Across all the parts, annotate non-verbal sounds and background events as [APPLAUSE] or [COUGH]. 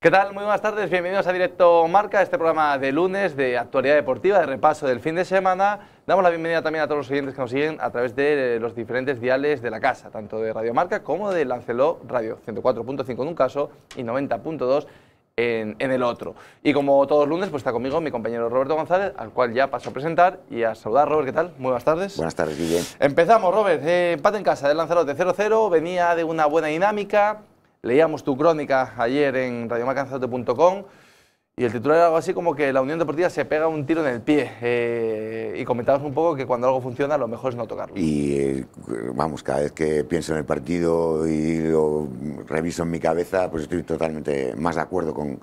¿Qué tal? Muy buenas tardes, bienvenidos a Directo Marca, este programa de lunes de actualidad deportiva, de repaso del fin de semana. Damos la bienvenida también a todos los oyentes que nos siguen a través de eh, los diferentes diales de la casa, tanto de Radio Marca como de Lanceló Radio, 104.5 en un caso y 90.2 en, el otro. Y como todos los lunes, pues está conmigo mi compañero Roberto González, al cual ya paso a presentar y a saludar. Robert, ¿qué tal? Muy buenas tardes. Buenas tardes, Guillem. Empezamos, Robert. empate eh, en casa del Lanzarote 0-0, venía de una buena dinámica, Leíamos tu crónica ayer en radiomacanzate.com y el titular era algo así como que la Unión Deportiva se pega un tiro en el pie. Eh, y comentabas un poco que cuando algo funciona lo mejor es no tocarlo. Y eh, vamos, cada vez que pienso en el partido y lo reviso en mi cabeza, pues estoy totalmente más de acuerdo con,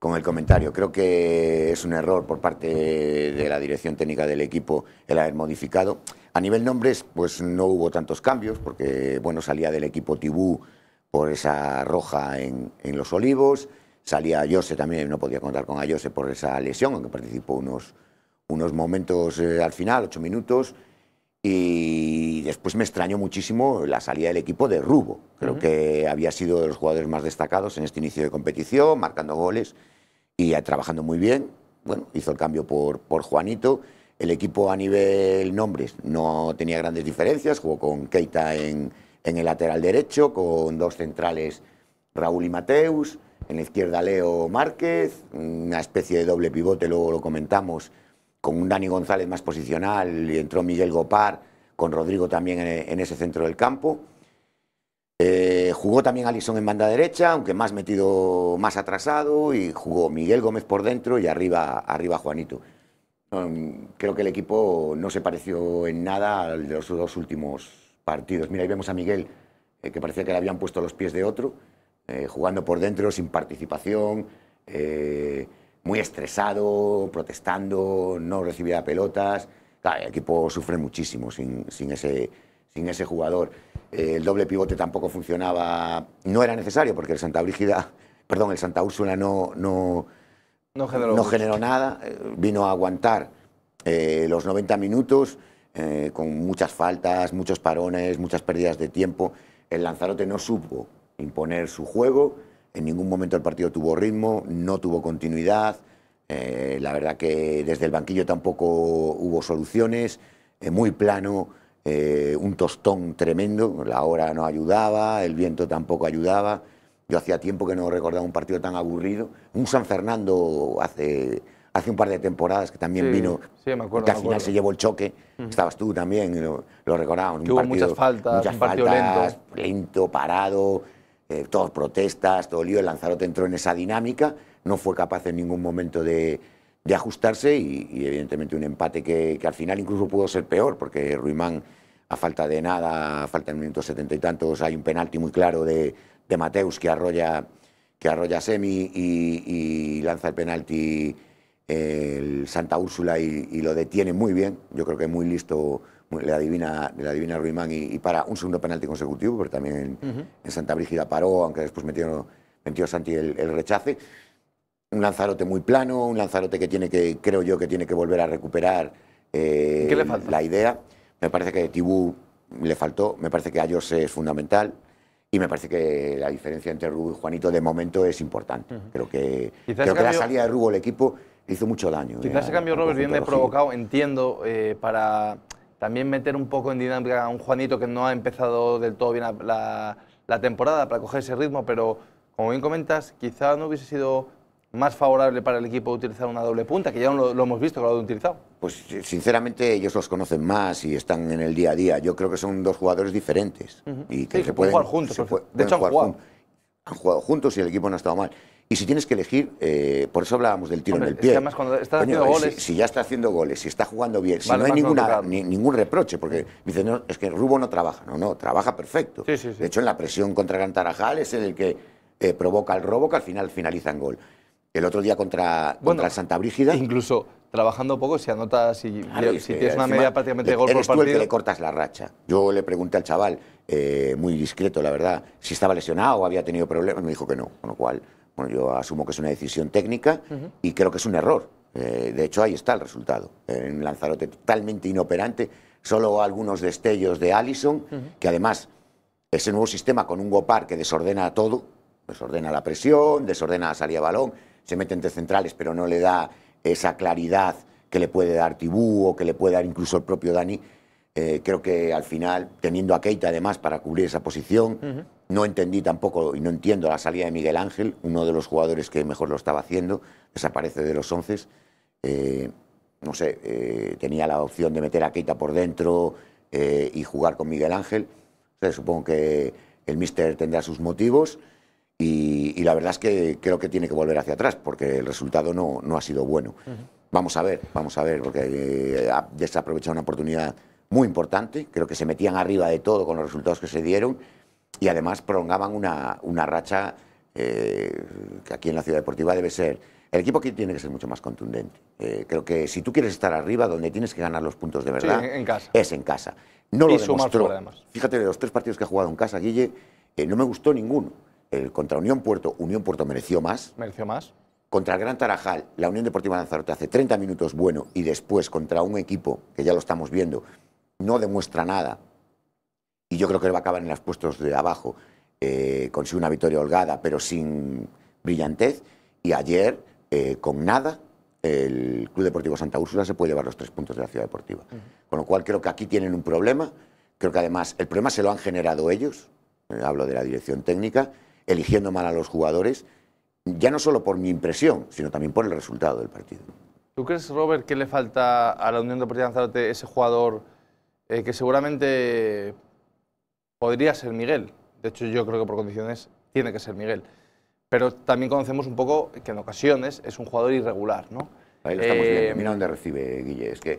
con el comentario. Creo que es un error por parte de la dirección técnica del equipo el haber modificado. A nivel nombres, pues no hubo tantos cambios, porque bueno, salía del equipo Tibú por esa roja en, los olivos. Salía Ayose también, no podía contar con Ayose por esa lesión, aunque participó unos, unos momentos eh, al final, ocho minutos. Y después me extrañó muchísimo la salida del equipo de Rubo. Creo que había sido de los jugadores más destacados en este inicio de competición, marcando goles y trabajando muy bien. Bueno, hizo el cambio por, por Juanito. El equipo a nivel nombres no tenía grandes diferencias, jugó con Keita en, en el lateral derecho con dos centrales Raúl y Mateus, en la izquierda Leo Márquez, una especie de doble pivote, luego lo comentamos, con un Dani González más posicional y entró Miguel Gopar, con Rodrigo también en, ese centro del campo. Eh, jugó también Alison en banda derecha, aunque más metido, más atrasado, y jugó Miguel Gómez por dentro y arriba, arriba Juanito. Creo que el equipo no se pareció en nada al de los dos últimos partidos. Mira, ahí vemos a Miguel, eh, que parecía que le habían puesto los pies de otro, eh, jugando por dentro, sin participación, eh, muy estresado, protestando, no recibía pelotas. el equipo sufre muchísimo sin, ese, sin ese jugador. el doble pivote tampoco funcionaba, no era necesario, porque el Santa Brígida, [LAUGHS] perdón, el Santa Úrsula no, no, no generó nada, vino a aguantar los 90 minutos. Eh, con muchas faltas, muchos parones, muchas pérdidas de tiempo. El Lanzarote no supo imponer su juego, en ningún momento el partido tuvo ritmo, no tuvo continuidad, eh, la verdad que desde el banquillo tampoco hubo soluciones, eh, muy plano, un tostón tremendo, la hora no ayudaba, el viento tampoco ayudaba. Yo hacía tiempo que no recordaba un partido tan aburrido. Un San Fernando hace hace un par de temporadas que también vino, sí, me que al final se llevó el choque, estabas tú también, lo, lo recordamos. hubo muchas faltas, lento. parado, eh, todos protestas, todo lío, el Lanzarote entró en esa dinámica, no fue capaz en ningún momento de, ajustarse y, evidentemente un empate que, al final incluso pudo ser peor, porque Ruimán, a falta de nada, a falta de minutos setenta y tantos, hay un penalti muy claro de, Mateus que arrolla, que arrolla Semi y lanza el penalti el Santa Úrsula y, lo detiene muy bien, yo creo que muy listo, la le adivina, le adivina Ruimán y, para un segundo penalti consecutivo, pero también en Santa Brígida paró, aunque después metió, metió Santi el, rechace. Un Lanzarote muy plano, un Lanzarote que tiene que, creo yo, que tiene que volver a recuperar eh, la idea. Me parece que Tibú le faltó, me parece que Ayos es fundamental. Y me parece que la diferencia entre Rubo y Juanito de momento es importante. Creo que, creo que la salida de Rubo al equipo hizo mucho daño. Quizás eh, ese cambio, Robert, viene provocado, entiendo, eh, para también meter un poco en dinámica a un Juanito que no ha empezado del todo bien la, temporada para coger ese ritmo, pero como bien comentas, quizá no hubiese sido más favorable para el equipo utilizar una doble punta, que ya lo, hemos visto que lo ha utilizado. Pues sinceramente ellos los conocen más y están en el día a día. Yo creo que son dos jugadores diferentes y que, se pueden, jugar juntos. de hecho, han jugado. han jugado juntos y el equipo no ha estado mal. Y si tienes que elegir, eh, por eso hablábamos del tiro en el pie. Si, ya está haciendo goles, si está jugando bien, si no hay ninguna, ningún reproche, porque dicen, no, es que Rubo no trabaja. No, no, trabaja perfecto. De hecho, en la presión contra Cantarajal es el que eh, provoca el robo que al final finaliza en gol. El otro día contra, el Santa Brígida... Incluso trabajando poco, se anota si, tienes una media prácticamente de gol por partido... tú el que le cortas la racha. Yo le pregunté al chaval, eh, muy discreto, la verdad, si estaba lesionado o había tenido problemas. Me dijo que no, con lo cual bueno, yo asumo que es una decisión técnica y creo que es un error. Eh, de hecho, ahí está el resultado. En Lanzarote totalmente inoperante, solo algunos destellos de Allison, que además ese nuevo sistema con un Gopar que desordena todo, desordena la presión, desordena la salida balón, se mete entre centrales, pero no le da esa claridad que le puede dar Tibú o que le puede dar incluso el propio Dani. Eh, creo que al final, teniendo a Keita además para cubrir esa posición, no entendí tampoco y no entiendo la salida de Miguel Ángel, uno de los jugadores que mejor lo estaba haciendo, desaparece de los once. Eh, no sé, eh, tenía la opción de meter a Keita por dentro eh, y jugar con Miguel Ángel. supongo que el mister tendrá sus motivos y, la verdad es que creo que tiene que volver hacia atrás porque el resultado no, ha sido bueno. Vamos a ver, vamos a ver, porque ha desaprovechado una oportunidad muy importante. Creo que se metían arriba de todo con los resultados que se dieron y además prolongaban una, racha eh, que aquí en la ciudad deportiva debe ser... El equipo aquí tiene que ser mucho más contundente. Eh, creo que si tú quieres estar arriba, donde tienes que ganar los puntos de verdad, es en casa. No lo demostró. Fíjate, de los tres partidos que ha jugado en casa, Guille, eh, no me gustó ninguno. El contra Unión Puerto, Unión Puerto mereció más. Mereció más. Contra el Gran Tarajal, la Unión Deportiva Lanzarote hace 30 minutos bueno y después contra un equipo que ya lo estamos viendo, no demuestra nada y yo creo que va a acabar en los puestos de abajo. Eh, consigue una victoria holgada, pero sin brillantez. Y ayer, eh, con nada, el Club Deportivo Santa Úrsula se puede llevar los tres puntos de la Ciudad Deportiva. Con lo cual, creo que aquí tienen un problema. Creo que además el problema se lo han generado ellos, eh, hablo de la dirección técnica, eligiendo mal a los jugadores, ya no solo por mi impresión, sino también por el resultado del partido. ¿Tú crees, Robert, que le falta a la Unión Deportiva Lanzarote ese jugador eh, que seguramente podría ser Miguel. De hecho, yo creo que por condiciones tiene que ser Miguel. Pero también conocemos un poco que en ocasiones es un jugador irregular, ¿no? Ahí lo estamos viendo. Eh, Mira dónde recibe Guille. Es que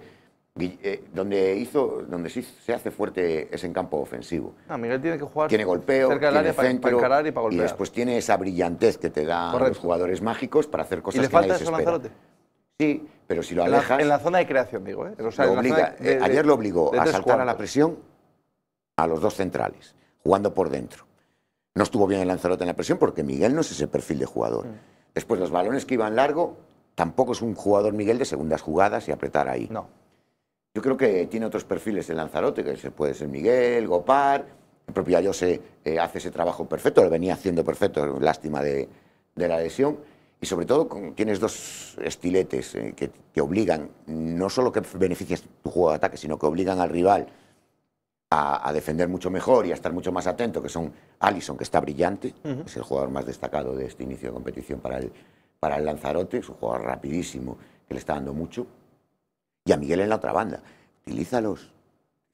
eh, donde hizo, donde sí se hace fuerte es en campo ofensivo. No, Miguel tiene que jugar. Tiene golpeo, cerca del área para, y, para golpear. y después tiene esa brillantez que te dan los jugadores mágicos para hacer cosas ¿Y le falta nadie eso, Lanzarote? Sí, pero si lo alejas. En la, zona de creación, digo, ayer lo obligó a saltar a la presión a los dos centrales, jugando por dentro. No estuvo bien el Lanzarote en la presión porque Miguel no es ese perfil de jugador. Mm. Después los balones que iban largo, tampoco es un jugador Miguel de segundas jugadas y apretar ahí. No. Yo creo que tiene otros perfiles el Lanzarote, que se puede ser Miguel, Gopar, el propio Ayose eh, hace ese trabajo perfecto, lo venía haciendo perfecto, lástima de, de la lesión. Y sobre todo con, tienes dos estiletes eh, que obligan, no solo que beneficies tu juego de ataque, sino que obligan al rival a, defender mucho mejor y a estar mucho más atento, que son Allison, que está brillante, es el jugador más destacado de este inicio de competición para el, para el Lanzarote, es un jugador rapidísimo que le está dando mucho, y a Miguel en la otra banda. Utilízalos,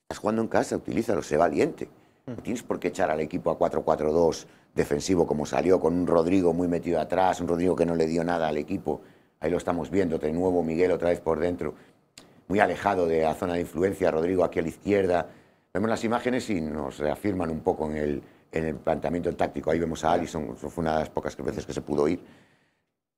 estás jugando en casa, utilízalos, sé valiente. No tienes por qué echar al equipo a 4-4-2 defensivo como salió, con un Rodrigo muy metido atrás, un Rodrigo que no le dio nada al equipo. Ahí lo estamos viendo, de nuevo Miguel otra vez por dentro, muy alejado de la zona de influencia, Rodrigo aquí a la izquierda, Vemos las imágenes y nos reafirman un poco en el, en el planteamiento táctico. Ahí vemos a Allison, fue una de las pocas veces que se pudo ir.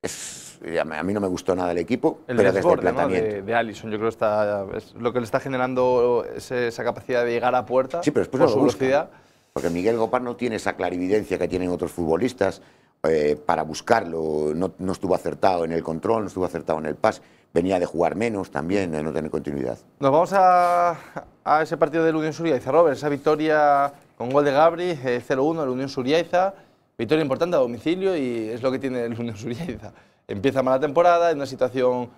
Es, a mí no me gustó nada el equipo, pero desde el planteamiento. El De, de, Allison, yo creo que está, es lo que le está generando esa capacidad de llegar a puerta sí, pero después no su porque Miguel Gopar no tiene esa clarividencia que tienen otros futbolistas. Eh, para buscarlo, no, estuvo acertado en el control, no estuvo acertado en el pas, venía de jugar menos también, de no tener continuidad. Nos vamos a, a ese partido del Unión Suriaiza, Robert, esa victoria con gol de Gabri, 0-1 eh, el Unión Suriaiza, victoria importante a domicilio y es lo que tiene el Unión Suriaiza. Empieza mala temporada, en una situación,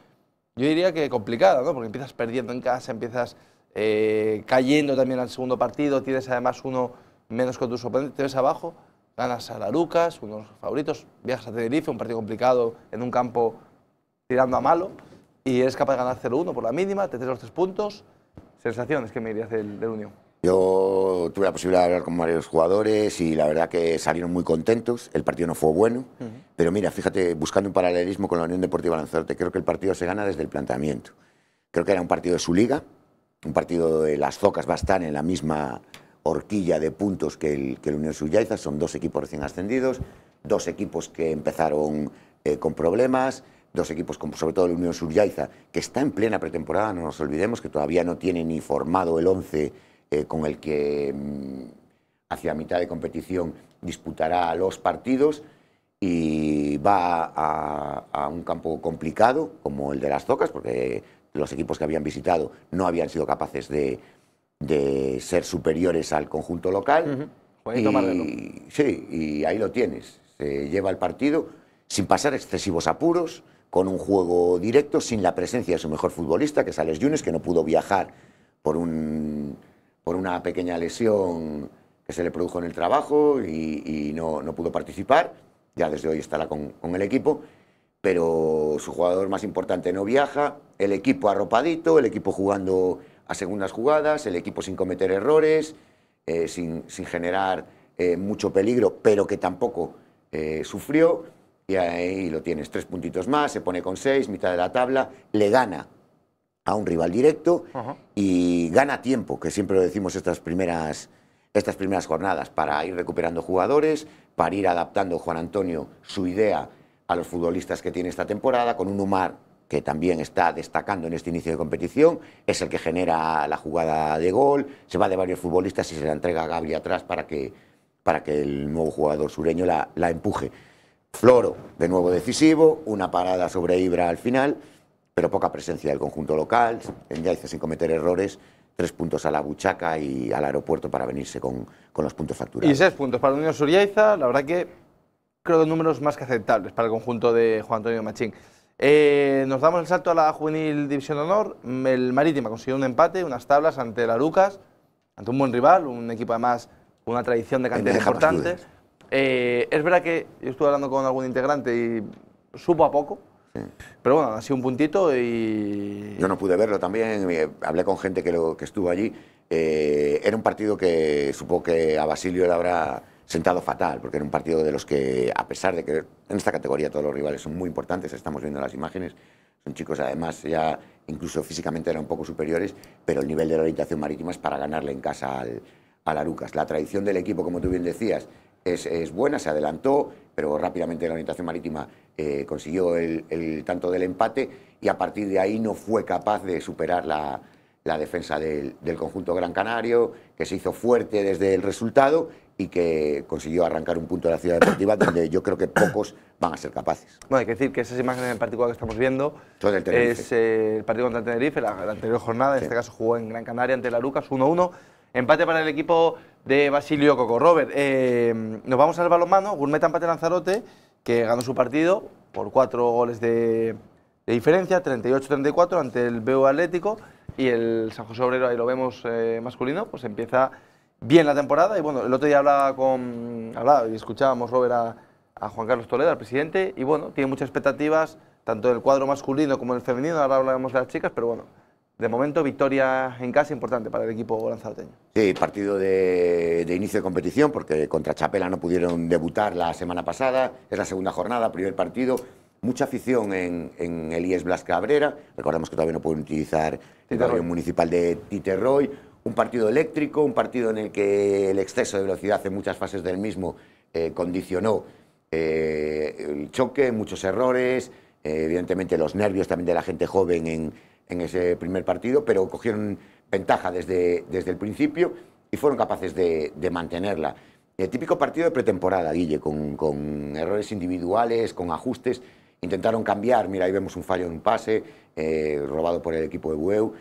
yo diría que complicada, ¿no? porque empiezas perdiendo en casa, empiezas eh, cayendo también al segundo partido, tienes además uno menos con tus oponentes, te ves abajo. Ganas a Lucas, uno de los favoritos, viajas a Tenerife, un partido complicado en un campo tirando a malo, y eres capaz de ganar 0-1 por la mínima, te traes los tres puntos. Sensaciones que me dirías del, Unión. Yo tuve la posibilidad de hablar con varios jugadores y la verdad que salieron muy contentos. El partido no fue bueno, pero mira, fíjate, buscando un paralelismo con la Unión Deportiva Lanzarote, creo que el partido se gana desde el planteamiento. Creo que era un partido de su liga, un partido de las Zocas va a estar en la misma horquilla de puntos que el, que el Unión son dos equipos recién ascendidos, dos equipos que empezaron eh, con problemas, dos equipos como sobre todo el Unión Sullaiza, que está en plena pretemporada, no nos olvidemos que todavía no tiene ni formado el 11 eh, con el que mm, hacia mitad de competición disputará los partidos y va a, a, un campo complicado como el de las Tocas, porque los equipos que habían visitado no habían sido capaces de, de ser superiores al conjunto local. y, sí, y ahí lo tienes. Se lleva el partido sin pasar excesivos apuros, con un juego directo, sin la presencia de su mejor futbolista, que es Alex Yunes, que no pudo viajar por, un, por una pequeña lesión que se le produjo en el trabajo y, no, pudo participar. Ya desde hoy estará con, con el equipo pero su jugador más importante no viaja, el equipo arropadito, el equipo jugando a segundas jugadas, el equipo sin cometer errores, eh, sin, sin, generar eh, mucho peligro, pero que tampoco eh, sufrió. Y ahí lo tienes, tres puntitos más, se pone con seis, mitad de la tabla, le gana a un rival directo y gana tiempo, que siempre lo decimos estas primeras, estas primeras jornadas, para ir recuperando jugadores, para ir adaptando Juan Antonio su idea a los futbolistas que tiene esta temporada, con un Umar que también está destacando en este inicio de competición, es el que genera la jugada de gol, se va de varios futbolistas y se la entrega a atrás para que, para que el nuevo jugador sureño la, empuje. Floro, de nuevo decisivo, una parada sobre Ibra al final, pero poca presencia del conjunto local, en Yaiza sin cometer errores, tres puntos a la buchaca y al aeropuerto para venirse con, los puntos facturados. Y seis puntos para Unión Suriaiza, la verdad que creo que números más que aceptables para el conjunto de Juan Antonio Machín. Eh, nos damos el salto a la Juvenil División Honor. El Marítima consiguió un empate, unas tablas ante la Lucas, ante un buen rival, un equipo además con una tradición de cantidad importante. Eh, es verdad que yo estuve hablando con algún integrante y supo a poco. Pero bueno, ha sido un puntito y... Yo no pude verlo también, eh, hablé con gente que, lo, que estuvo allí. era un partido que supo que a Basilio le habrá sentado fatal, porque era un partido de los que, a pesar de que en esta categoría todos los rivales son muy importantes, estamos viendo las imágenes, son chicos además ya incluso físicamente eran un poco superiores, pero el nivel de la orientación marítima es para ganarle en casa al, la Arucas. La tradición del equipo, como tú bien decías, es, buena, se adelantó, pero rápidamente la orientación marítima eh, consiguió el, tanto del empate y a partir de ahí no fue capaz de superar la, la defensa del, del, conjunto Gran Canario, que se hizo fuerte desde el resultado y que consiguió arrancar un punto de la ciudad deportiva donde yo creo que pocos van a ser capaces. Bueno, hay que decir que esas imágenes en particular que estamos viendo Son es eh, el partido contra Tenerife, la, anterior jornada, en este caso jugó en Gran Canaria ante la Lucas 1-1, empate para el equipo de Basilio Coco. Robert, eh, nos vamos al balonmano, Gourmet Empate Lanzarote, que ganó su partido por cuatro goles de, diferencia, 38-34 ante el BU Atlético y el San José Obrero, ahí lo vemos eh, masculino, pues empieza bien la temporada y bueno, el otro día hablaba con, hablaba y escuchábamos Robert a, a Juan Carlos Toledo, al presidente, y bueno, tiene muchas expectativas, tanto del cuadro masculino como en el femenino, ahora hablaremos de las chicas, pero bueno, de momento, victoria en casa importante para el equipo lanzaroteño. Sí, partido de, inicio de competición, porque contra Chapela no pudieron debutar la semana pasada. Es la segunda jornada, primer partido. Mucha afición en, en Elías Blas Cabrera. Recordamos que todavía no pueden utilizar el barrio municipal de Titerroy un partido eléctrico, un partido en el que el exceso de velocidad en muchas fases del mismo eh, condicionó eh, el choque, muchos errores, eh, evidentemente los nervios también de la gente joven en, ese primer partido, pero cogieron ventaja desde, desde el principio y fueron capaces de, mantenerla. El típico partido de pretemporada, Guille, con, con, errores individuales, con ajustes. Intentaron cambiar, mira, ahí vemos un fallo en un pase, robado por el equipo de Bueu,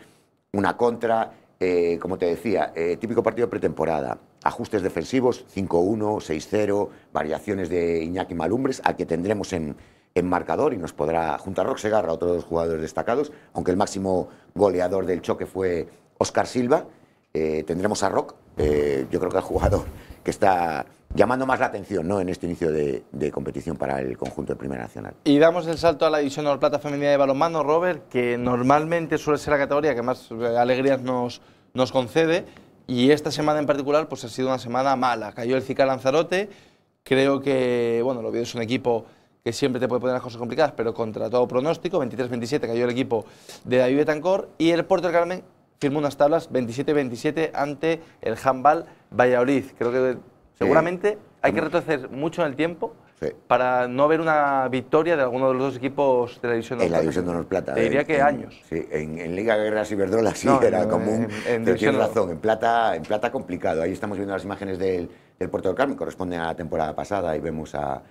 una contra, eh, como te decía, eh, típico partido pretemporada. Ajustes defensivos, 5-1, 6-0, variaciones de Iñaki Malumbres, al que tendremos en, marcador y nos podrá juntar Rock Segarra, otros dos jugadores destacados, aunque el máximo goleador del choque fue Oscar Silva. Eh, tendremos a Rock, yo creo que el jugador que está llamando más la atención ¿no? en este inicio de, competición para el conjunto de Primera Nacional. Y damos el salto a la división de plata femenina de balonmano, Robert, que normalmente suele ser la categoría que más eh, alegrías nos, concede, y esta semana en particular pues ha sido una semana mala. Cayó el Zika Lanzarote, creo que, bueno, lo es un equipo que siempre te puede poner las cosas complicadas, pero contra todo pronóstico, 23-27 cayó el equipo de David y el Puerto del Carmen firma unas tablas 27-27 ante el handball Valladolid. Creo que seguramente hay que retroceder mucho en el tiempo para no ver una victoria de alguno de los dos equipos de la División de En la División de Honor Plata. Te diría que años. Sí, en, Liga Guerra Ciberdrola sí era común. tienes razón, en plata, en plata complicado. Ahí estamos viendo las imágenes del, del Puerto del Carmen, corresponde a la temporada pasada y vemos a,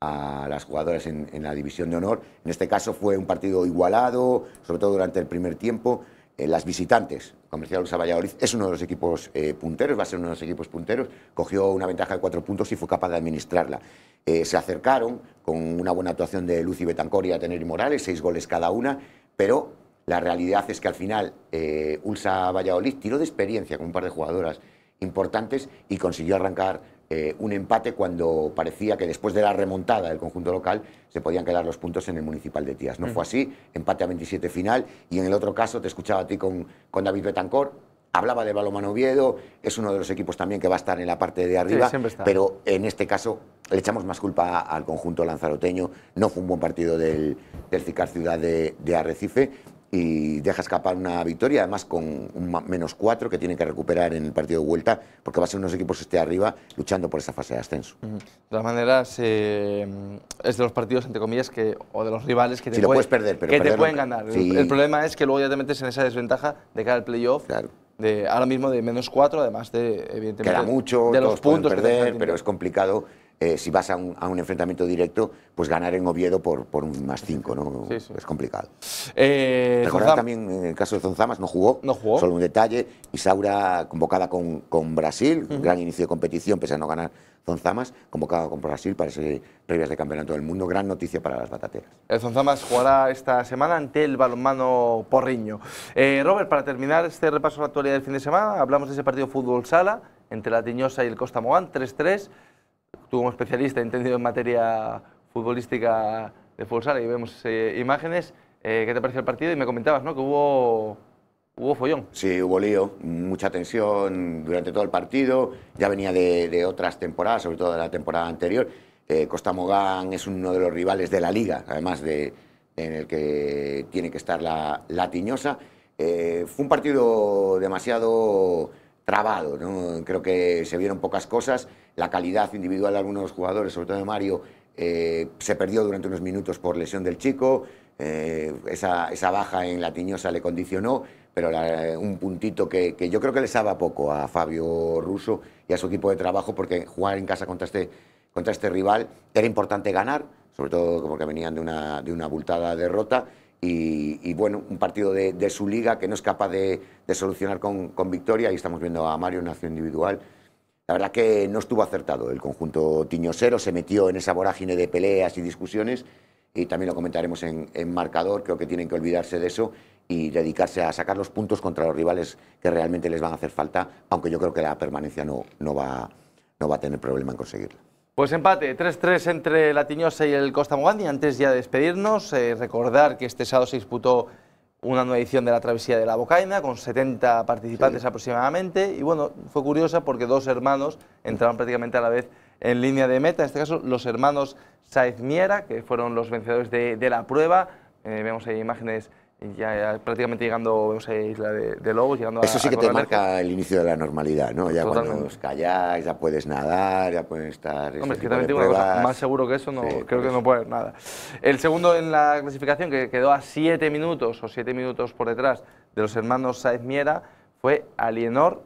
a las jugadoras en, la División de Honor. En este caso fue un partido igualado, sobre todo durante el primer tiempo. Eh, las visitantes, Comercial Ulsa Valladolid, es uno de los equipos eh, punteros, va a ser uno de los equipos punteros, cogió una ventaja de cuatro puntos y fue capaz de administrarla. Eh, se acercaron con una buena actuación de Lucy y Betancor y Morales, seis goles cada una, pero la realidad es que al final Ulsa Valladolid tiró de experiencia con un par de jugadoras importantes y consiguió arrancar eh, un empate cuando parecía que después de la remontada del conjunto local se podían quedar los puntos en el municipal de Tías. No fue así, empate a 27 final y en el otro caso te escuchaba a ti con, con David Betancor, hablaba de Balomano Oviedo, es uno de los equipos también que va a estar en la parte de arriba, pero en este caso le echamos más culpa al conjunto lanzaroteño, no fue un buen partido del, del Cicar Ciudad de Arrecife y deja escapar una victoria, además con un menos cuatro que tienen que recuperar en el partido de vuelta, porque va a ser unos equipos que esté arriba luchando por esa fase de ascenso. De todas maneras, eh, es de los partidos, entre comillas, que, o de los rivales que te, puedes perder, pero te pueden ganar. El, problema es que luego ya te metes en esa desventaja de cara al playoff. De, ahora mismo de menos cuatro, además de, evidentemente, Queda mucho, de los puntos perder, pero es complicado eh, si vas a un, enfrentamiento directo, pues ganar en Oviedo por, un más 5, ¿no? Es complicado. Eh, también, en el caso de Zonzamas, no jugó. No Solo un detalle, Isaura convocada con, Brasil, gran inicio de competición, pese a no ganar Zonzamas, convocada con Brasil para ese previas de campeonato del mundo. Gran noticia para las batateras. El eh, Zonzamas jugará esta semana ante el balonmano porriño. Eh, Robert, para terminar este repaso de la actualidad del fin de semana, hablamos de ese partido fútbol sala entre la Tiñosa y el Costa Mogán, 3-3 tú como especialista entendido en materia futbolística de Futsal, y vemos eh, imágenes, eh, ¿qué te pareció el partido? Y me comentabas ¿no? que hubo, hubo follón. Sí, hubo lío, mucha tensión durante todo el partido, ya venía de, otras temporadas, sobre todo de la temporada anterior. Costamogán eh, Costa Mogán es uno de los rivales de la liga, además de en el que tiene que estar la, la tiñosa. fue un partido demasiado trabado. Creo que se vieron pocas cosas. La calidad individual de algunos jugadores, sobre todo de Mario, eh, se perdió durante unos minutos por lesión del chico. Eh, esa, baja en la tiñosa le condicionó, pero un puntito que, yo creo que le daba poco a Fabio Russo y a su equipo de trabajo, porque jugar en casa contra este, contra este rival era importante ganar, sobre todo porque venían de una, de una abultada derrota. Y, bueno, un partido de, su liga que no es capaz de, solucionar con, victoria. Ahí estamos viendo a Mario en acción individual. La verdad que no estuvo acertado el conjunto tiñosero, se metió en esa vorágine de peleas y discusiones y también lo comentaremos en, marcador, creo que tienen que olvidarse de eso y dedicarse a sacar los puntos contra los rivales que realmente les van a hacer falta, aunque yo creo que la permanencia no, no va a tener problema en conseguirla. Pues empate, 3-3 entre la Tiñosa y el Costa Mogandi. Antes ya de despedirnos, eh, recordar que este sábado se disputó una nueva edición de la travesía de la Bocaina con 70 participantes aproximadamente. Y bueno, fue curiosa porque dos hermanos entraron prácticamente a la vez en línea de meta. En este caso, los hermanos Saez Miera, que fueron los vencedores de, la prueba. Eh, vemos ahí imágenes ya, prácticamente llegando a la Isla de, Lobos, llegando Eso sí que te marca el inicio de la normalidad, ¿no? Ya cuando os callás, ya puedes nadar, ya puedes estar... Hombre, es que también tengo cosa, más seguro que eso no, creo que no puedes nada. El segundo en la clasificación, que quedó a siete minutos o siete minutos por detrás de los hermanos Saez Miera, fue Alienor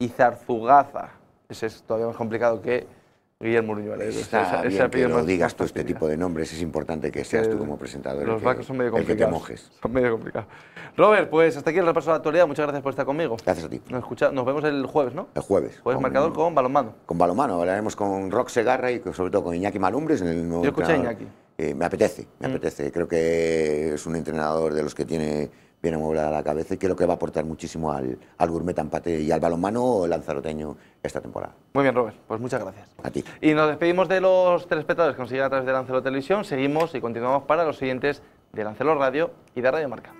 y Zarzugaza. Ese es todavía más complicado que Guillermo Murillo. Está esa, que digas tú este tipo de nombres, es importante que seas tú como presentador los barcos son medio el que te mojes. Son medio complicados. Robert, pues hasta aquí el repaso de la actualidad, muchas gracias por estar conmigo. Gracias a ti. Nos, nos vemos el jueves, ¿no? El jueves. Jueves marcador con Balomano. Con Balomano, hablaremos con Rock Segarra y sobre todo con Iñaki Malumbres en el nuevo Yo escuché a Iñaki. Eh, me apetece, me mm. apetece. Creo que es un entrenador de los que tiene viene bien a la cabeza y creo que va a aportar muchísimo al, al gourmet Tampate y al balonmano lanzaroteño esta temporada. Muy bien, Robert, pues muchas gracias. A ti. Y nos despedimos de los telespectadores que nos siguen a través de Lancelot Televisión. Seguimos y continuamos para los siguientes de Lancelot Radio y de Radio Marca.